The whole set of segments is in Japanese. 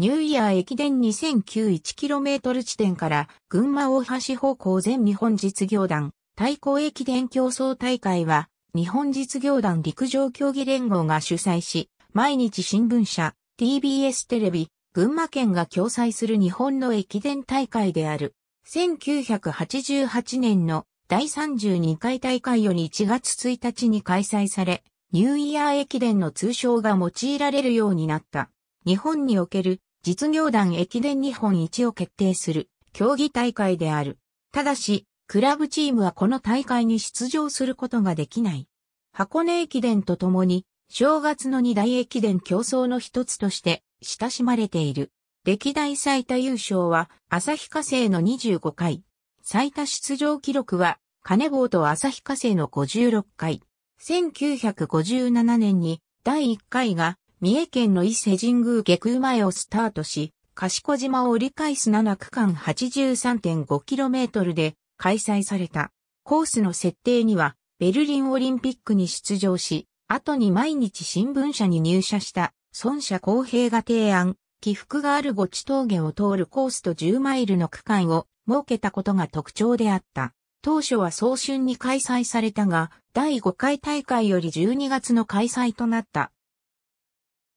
ニューイヤー駅伝 2009-1km 地点から群馬大橋方向全日本実業団対抗駅伝競争大会は日本実業団陸上競技連合が主催し、毎日新聞社、TBS テレビ、群馬県が共催する日本の駅伝大会である。1988年の第32回大会より1月1日に開催され、ニューイヤー駅伝の通称が用いられるようになった。日本における実業団駅伝日本一を決定する競技大会である。ただし、クラブチームはこの大会に出場することができない。箱根駅伝とともに、正月の二大駅伝競争の一つとして親しまれている。歴代最多優勝は旭化成の25回。最多出場記録は金棒と旭化成の56回。1957年に第1回が三重県の伊勢神宮下空前をスタートし、賢島を折り返す7区間 83.5km で開催された。コースの設定には、ベルリンオリンピックに出場し、後に毎日新聞社に入社した、孫社公平が提案、起伏があるごち峠を通るコースと10マイルの区間を設けたことが特徴であった。当初は早春に開催されたが、第5回大会より12月の開催となった。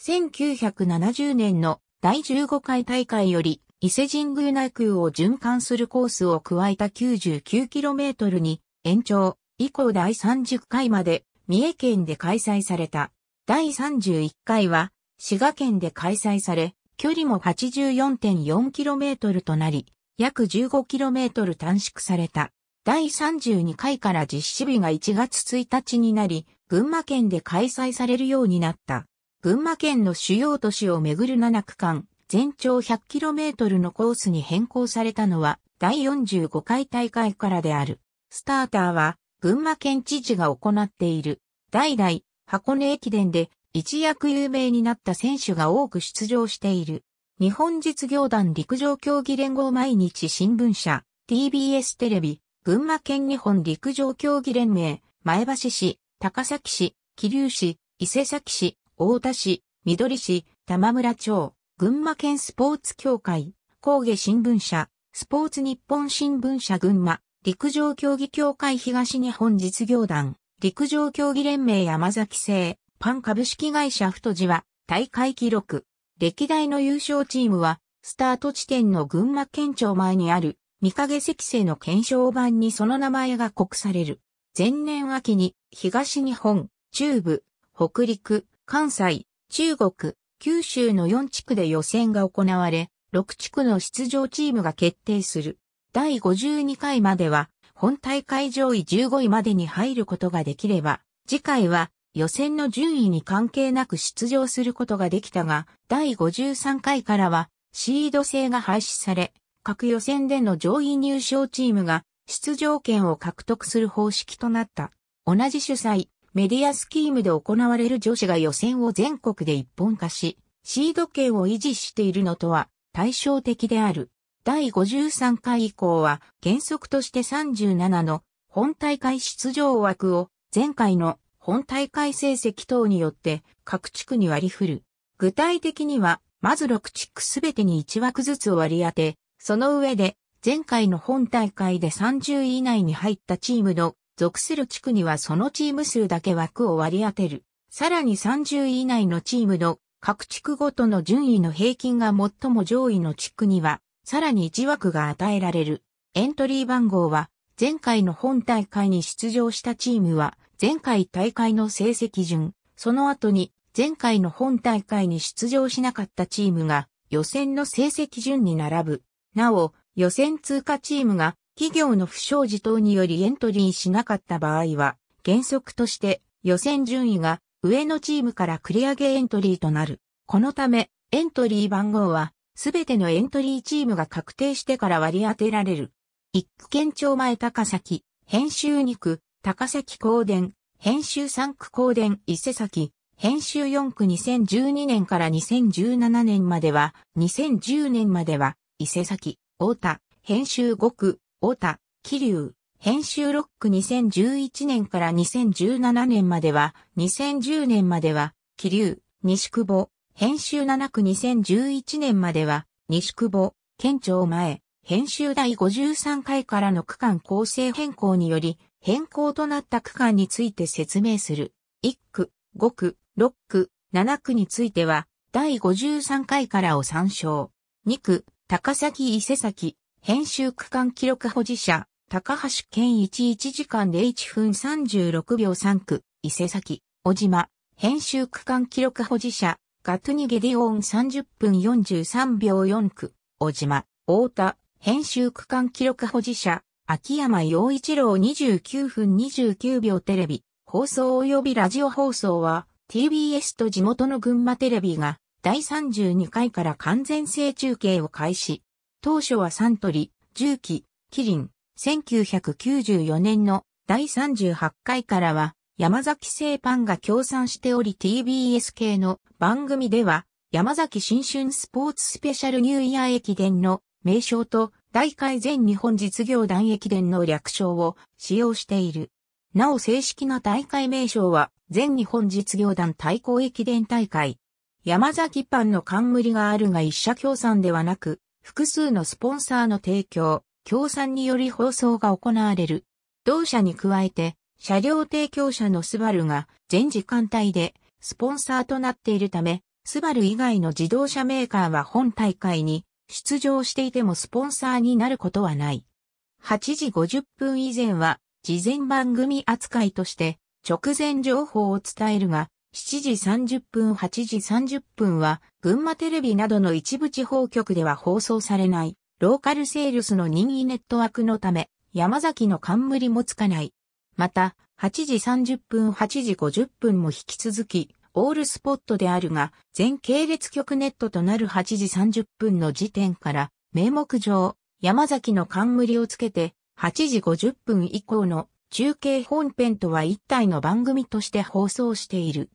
1970年の第15回大会より伊勢神宮内宮を循環するコースを加えた 99km に延長以降第30回まで三重県で開催された。第31回は滋賀県で開催され、距離も 84.4km となり、約 15km 短縮された。第32回から実施日が1月1日になり、群馬県で開催されるようになった。群馬県の主要都市をめぐる7区間、全長 100km のコースに変更されたのは、第45回大会からである。スターターは、群馬県知事が行っている。代々、箱根駅伝で一躍有名になった選手が多く出場している。日本実業団陸上競技連合毎日新聞社、TBS テレビ、群馬県日本陸上競技連盟、前橋市、高崎市、桐生市、伊勢崎市、大田市、緑市、玉村町、群馬県スポーツ協会、工芸新聞社、スポーツ日本新聞社群馬、陸上競技協会東日本実業団、陸上競技連盟山崎製、パン株式会社太字は、大会記録。歴代の優勝チームは、スタート地点の群馬県庁前にある、三陰石製の検証版にその名前が刻される。前年秋に、東日本、中部、北陸、関西、中国、九州の4地区で予選が行われ、6地区の出場チームが決定する。第52回までは、本大会上位15位までに入ることができれば、次回は予選の順位に関係なく出場することができたが、第53回からはシード制が廃止され、各予選での上位入賞チームが出場権を獲得する方式となった。同じ主催、メディアスキームで行われる女子が予選を全国で一本化し、シード権を維持しているのとは対照的である。第53回以降は原則として37の本大会出場枠を前回の本大会成績等によって各地区に割り振る。具体的には、まず6地区すべてに1枠ずつを割り当て、その上で前回の本大会で30位以内に入ったチームの属する地区にはそのチーム数だけ枠を割り当てる。さらに30位以内のチームの各地区ごとの順位の平均が最も上位の地区には、さらに1枠が与えられる。エントリー番号は、前回の本大会に出場したチームは、前回大会の成績順、その後に、前回の本大会に出場しなかったチームが、予選の成績順に並ぶ。なお、予選通過チームが企業の不祥事等によりエントリーしなかった場合は、原則として予選順位が上のチームから繰り上げエントリーとなる。このため、エントリー番号は、すべてのエントリーチームが確定してから割り当てられる。一区県庁前高崎、編集2区、高崎高電、編集3区高電伊勢崎、編集4区2012年から2017年までは、2010年までは、伊勢崎、大田、編集5区、オタ、キリュウ、編集ロック2011年から2017年までは、2010年までは、キリュウ、西久保、編集7区2011年までは、西久保、県庁前、編集第53回からの区間構成変更により、変更となった区間について説明する。1区、5区、6区、7区については、第53回からを参照。2区、高崎伊勢崎、編集区間記録保持者、高橋健一1時間で1分36秒3区、伊勢崎、小島、編集区間記録保持者、ガトゥニゲディオン30分43秒4区、小島、大田、編集区間記録保持者、秋山陽一郎29分29秒テレビ、放送及びラジオ放送は、TBS と地元の群馬テレビが、第32回から完全性中継を開始。当初はサントリ、ー、重機、キリン、1994年の第38回からは、山崎製パンが協賛しており TBS 系の番組では、山崎新春スポーツスペシャルニューイヤー駅伝の名称と、大会全日本実業団駅伝の略称を使用している。なお正式な大会名称は、全日本実業団対抗駅伝大会。山崎パンの冠があるが一社協賛ではなく、複数のスポンサーの提供、協賛により放送が行われる。同社に加えて、車両提供者のスバルが全時間帯でスポンサーとなっているため、スバル以外の自動車メーカーは本大会に出場していてもスポンサーになることはない。8時50分以前は事前番組扱いとして直前情報を伝えるが、7時30分、8時30分は、群馬テレビなどの一部地方局では放送されない、ローカルセールスの任意ネットワークのため、山崎の冠もつかない。また、8時30分、8時50分も引き続き、オールスポットであるが、全系列局ネットとなる8時30分の時点から、名目上、山崎の冠をつけて、8時50分以降の中継本編とは一体の番組として放送している。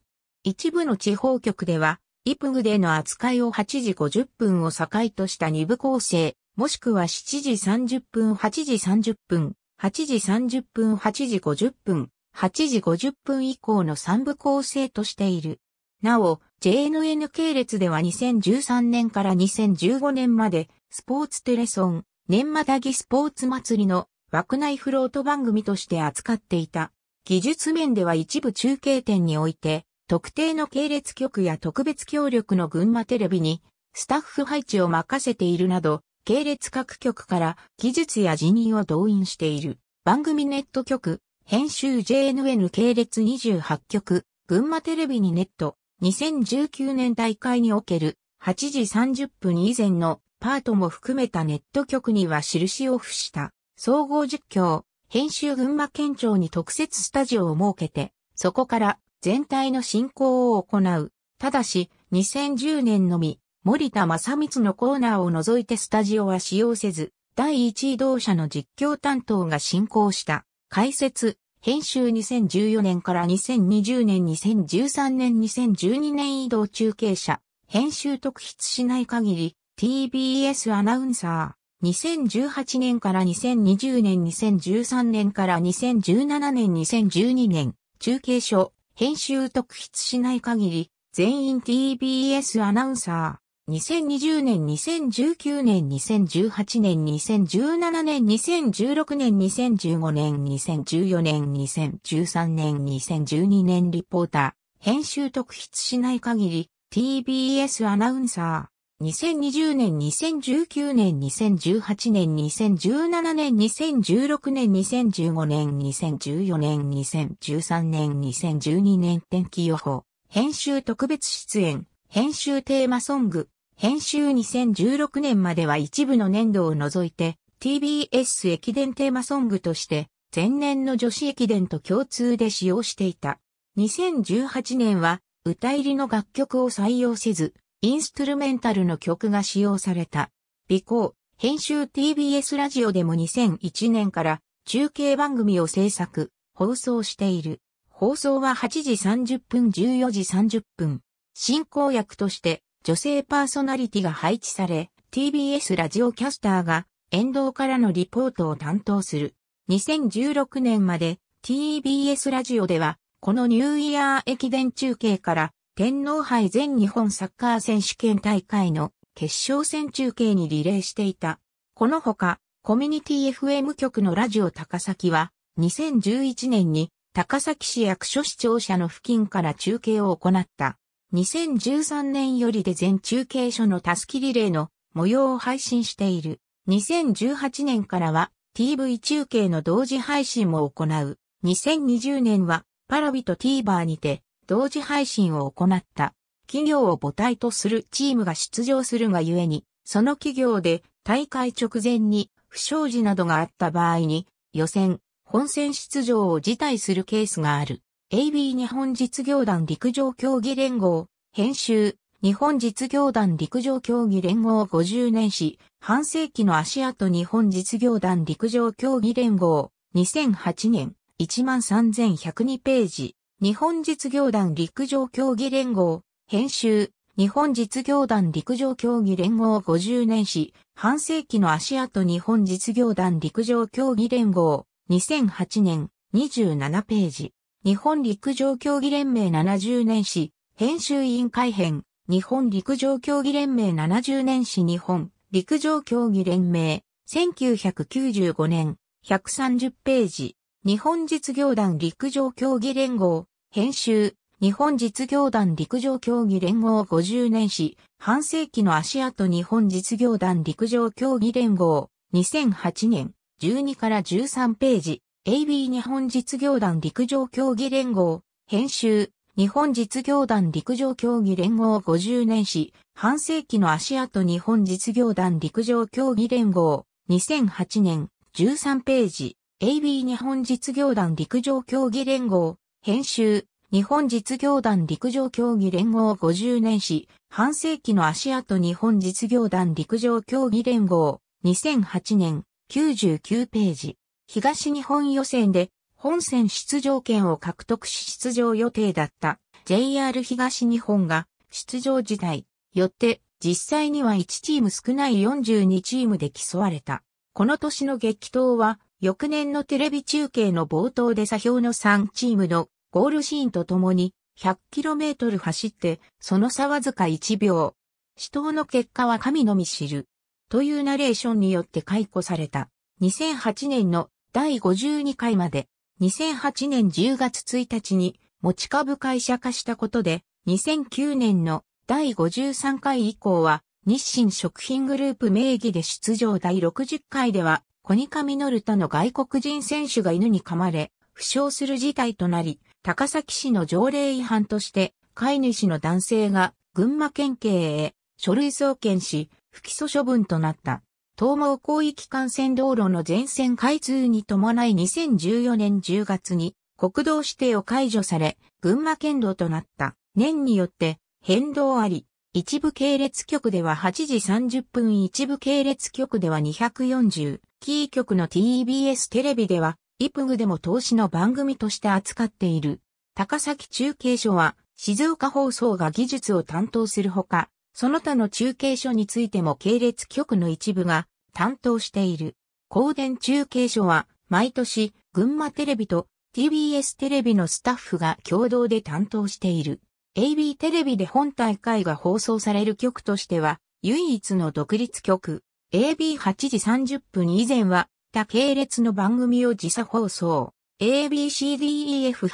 一部の地方局では、イプグでの扱いを8時50分を境とした2部構成、もしくは7時30分、8時30分、8時30分、8時50分、8時50分以降の3部構成としている。なお、JNN 系列では2013年から2015年まで、スポーツテレソン、年末たぎスポーツ祭りの枠内フロート番組として扱っていた。技術面では一部中継点において、特定の系列局や特別協力の群馬テレビにスタッフ配置を任せているなど、系列各局から技術や人員を動員している。番組ネット局、編集 JNN 系列28局、群馬テレビにネット、2019年大会における8時30分以前のパートも含めたネット局には印を付した。総合実況、編集群馬県庁に特設スタジオを設けて、そこから全体の進行を行う。ただし、2010年のみ、森田正光のコーナーを除いてスタジオは使用せず、第1位同社の実況担当が進行した。解説、編集2014年から2020年2013年2012年移動中継者、編集特筆しない限り、TBS アナウンサー。2018年から2020年2013年から2017年2012年、中継所、編集特筆しない限り、全員 TBS アナウンサー。2020年、2019年、2018年、2017年、2016年、2015年、2014年、2013年、2012年リポーター。編集特筆しない限り、TBS アナウンサー。2020年、2019年、2018年、2017年、2016年、2015年、2014年、2013年、2012年天気予報、編集特別出演、編集テーマソング、編集2016年までは一部の年度を除いて、TBS 駅伝テーマソングとして、前年の女子駅伝と共通で使用していた。2018年は、歌入りの楽曲を採用せず、インストゥルメンタルの曲が使用された。美行、編集 TBS ラジオでも2001年から中継番組を制作、放送している。放送は8時30分14時30分。進行役として女性パーソナリティが配置され、TBS ラジオキャスターが沿道からのリポートを担当する。2016年まで TBS ラジオではこのニューイヤー駅伝中継から天皇杯全日本サッカー選手権大会の決勝戦中継にリレーしていた。このほか、コミュニティ FM 局のラジオ高崎は、2011年に高崎市役所市庁舎の付近から中継を行った。2013年よりで全中継所のたすきリレーの模様を配信している。2018年からは TV 中継の同時配信も行う。2020年はパラビと TVer にて同時配信を行った。企業を母体とするチームが出場するがゆえに、その企業で大会直前に不祥事などがあった場合に、予選、本戦出場を辞退するケースがある。AB 日本実業団陸上競技連合、編集、日本実業団陸上競技連合50年史、半世紀の足跡日本実業団陸上競技連合、2008年、13102ページ。日本実業団陸上競技連合、編集、日本実業団陸上競技連合50年史、半世紀の足跡日本実業団陸上競技連合、2008年、27ページ。日本陸上競技連盟70年史、編集委員会編、日本陸上競技連盟70年史日本陸上競技連盟、1995年、130ページ。日本実業団陸上競技連合、編集、日本実業団陸上競技連合50年史、半世紀の足跡日本実業団陸上競技連合、2008年、12から13ページ、AB 日本実業団陸上競技連合、編集、日本実業団陸上競技連合50年史、半世紀の足跡日本実業団陸上競技連合、2008年、13ページ、AB 日本実業団陸上競技連合、編集、日本実業団陸上競技連合50年史、半世紀の足跡日本実業団陸上競技連合、2008年、99ページ。東日本予選で、本戦出場権を獲得し出場予定だった JR 東日本が出場時代。よって実際には1チーム少ない42チームで競われた。この年の激闘は翌年のテレビ中継の冒頭で左表の3チームのゴールシーンとともに 100km 走って、その差わずか1秒。死闘の結果は神のみ知る。というナレーションによって解雇された。2008年の第52回まで、2008年10月1日に持ち株会社化したことで、2009年の第53回以降は、日清食品グループ名義で出場第60回では、コニカミノルタの外国人選手が犬に噛まれ、負傷する事態となり、高崎市の条例違反として、飼い主の男性が群馬県警へ書類送検し、不起訴処分となった。東毛広域幹線道路の全線開通に伴い2014年10月に国道指定を解除され、群馬県道となった年によって変動あり、一部系列局では8時30分一部系列局では240キー局の TBS テレビでは、イプグでも投資の番組として扱っている。高崎中継所は、静岡放送が技術を担当するほか、その他の中継所についても系列局の一部が担当している。高電中継所は、毎年、群馬テレビと TBS テレビのスタッフが共同で担当している。AB テレビで本大会が放送される局としては、唯一の独立局。AB8 時30分以前は、他系列の番組を時差放送。ABCDEF8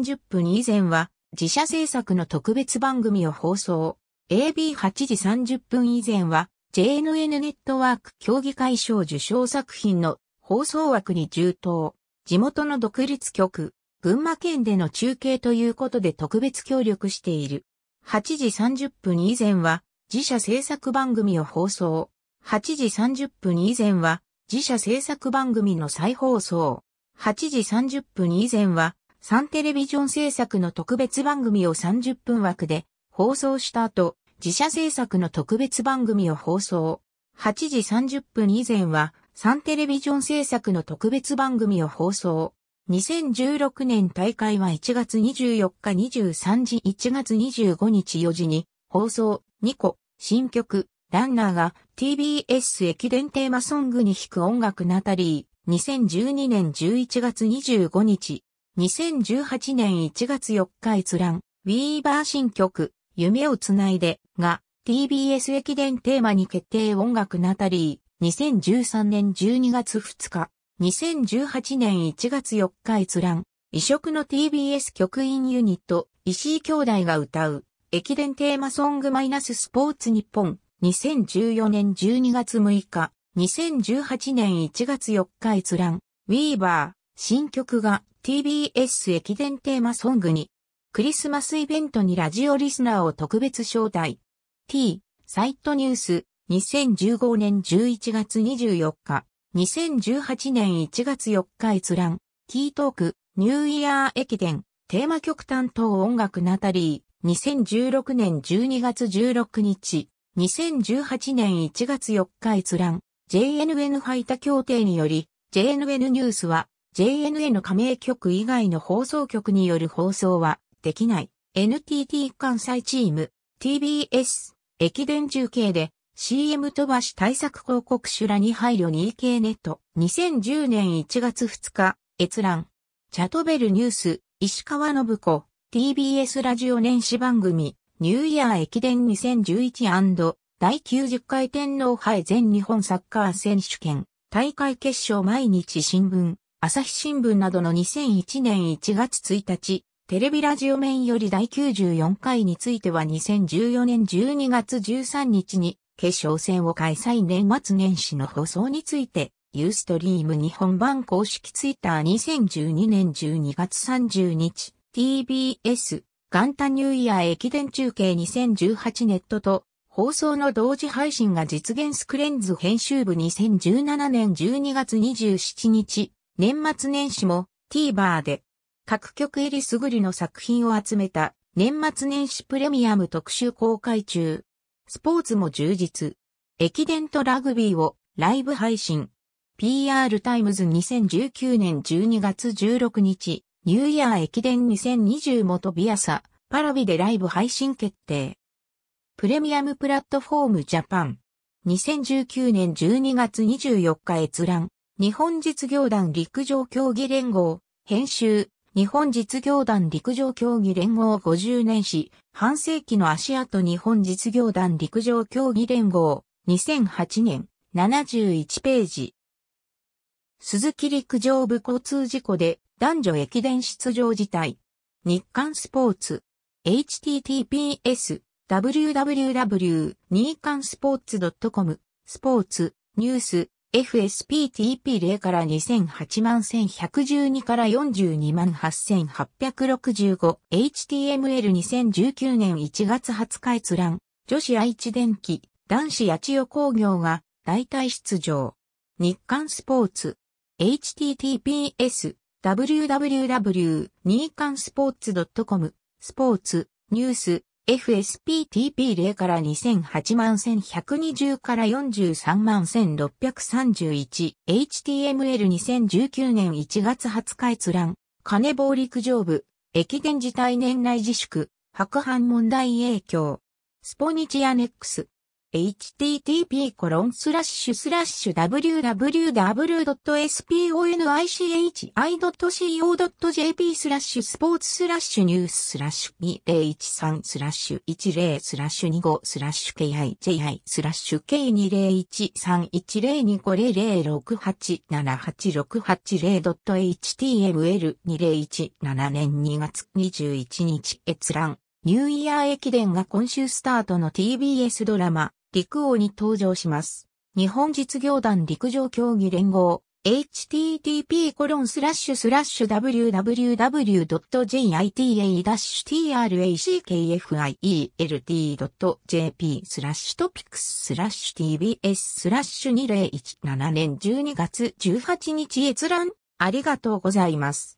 時30分以前は、自社制作の特別番組を放送。AB8 時30分以前は、JNN ネットワーク協議会賞受賞作品の放送枠に充当。地元の独立局、群馬県での中継ということで特別協力している。8時30分以前は、自社制作番組を放送。8時30分以前は自社制作番組の再放送。8時30分以前はサンテレビジョン制作の特別番組を30分枠で放送した後、自社制作の特別番組を放送。8時30分以前はサンテレビジョン制作の特別番組を放送。2016年大会は1月24日23時1月25日4時に放送2個新曲ランナーが TBS 駅伝テーマソングに弾く音楽ナタリー、2012年11月25日、2018年1月4日閲覧、ウィーバー新曲、夢をつないで、が、TBS 駅伝テーマに決定音楽ナタリー、2013年12月2日、2018年1月4日閲覧、異色の TBS 局員ユニット、石井兄弟が歌う、駅伝テーマソングマイナススポーツ日本、2014年12月6日、2018年1月4日閲覧、ウィーバー、新曲が TBS 駅伝テーマソングに、クリスマスイベントにラジオリスナーを特別招待。T、サイトニュース、2015年11月24日、2018年1月4日閲覧、キートーク、ニューイヤー駅伝、テーマ曲担当音楽ナタリー、2016年12月16日。2018年1月4日閲覧、JNN イタ協定により、JNN ニュースは、JNN 加盟局以外の放送局による放送は、できない。NTT 関西チーム、TBS、駅伝中継で、CM 飛ばし対策広告主らに配慮 2K ネット、2010年1月2日、閲覧。チャトベルニュース、石川信子、TBS ラジオ年始番組、ニューイヤー駅伝 2011& 第90回天皇杯全日本サッカー選手権大会決勝毎日新聞、朝日新聞などの2001年1月1日、テレビラジオ面より第94回については2014年12月13日に決勝戦を開催年末年始の放送について、ユーストリーム日本版公式ツイッター2012年12月30日、TBS 元旦ニューイヤー駅伝中継2018ネットと放送の同時配信が実現スクレンズ編集部2017年12月27日、年末年始も TVer で各局入りすぐりの作品を集めた年末年始プレミアム特集公開中。スポーツも充実。駅伝とラグビーをライブ配信。PR タイムズ2019年12月16日。ニューイヤー駅伝2020もビアサ、パラビでライブ配信決定。プレミアムプラットフォームジャパン。2019年12月24日閲覧。日本実業団陸上競技連合。編集。日本実業団陸上競技連合50年史。半世紀の足跡日本実業団陸上競技連合。2008年。71ページ。鈴木陸上部交通事故で男女駅伝出場自体。日刊スポーツ。https www 日刊スポーツ .com スポーツニュース FSPTP0 から2008万1112から42万8865 HTML2019 年1月20日閲覧女子愛知電機男子八千代工業が代替出場日刊スポーツ https www s p スポーツ .com スポーツニュース FSPTP0 から2008万1120から43万 1631HTML2019 年1月20日閲覧金棒陸上部駅伝自体年内自粛白斑問題影響スポニチアネックス http://www.sponichi.co.jp スラッシュスポーツスラッシュニューススラッシュ2013スラッシュ10スラッシュ25スラッシュ KIJI スラッシュ K20131060878680.html2017 2 6年2月21日閲覧ニューイヤー駅伝が今週スタートの TBS ドラマ、陸王に登場します。日本実業団陸上競技連合 http://www.jita-trackfield.jp スラッシュトピックスラッシュ tbs スラッシュ2017年12月18日閲覧ありがとうございます。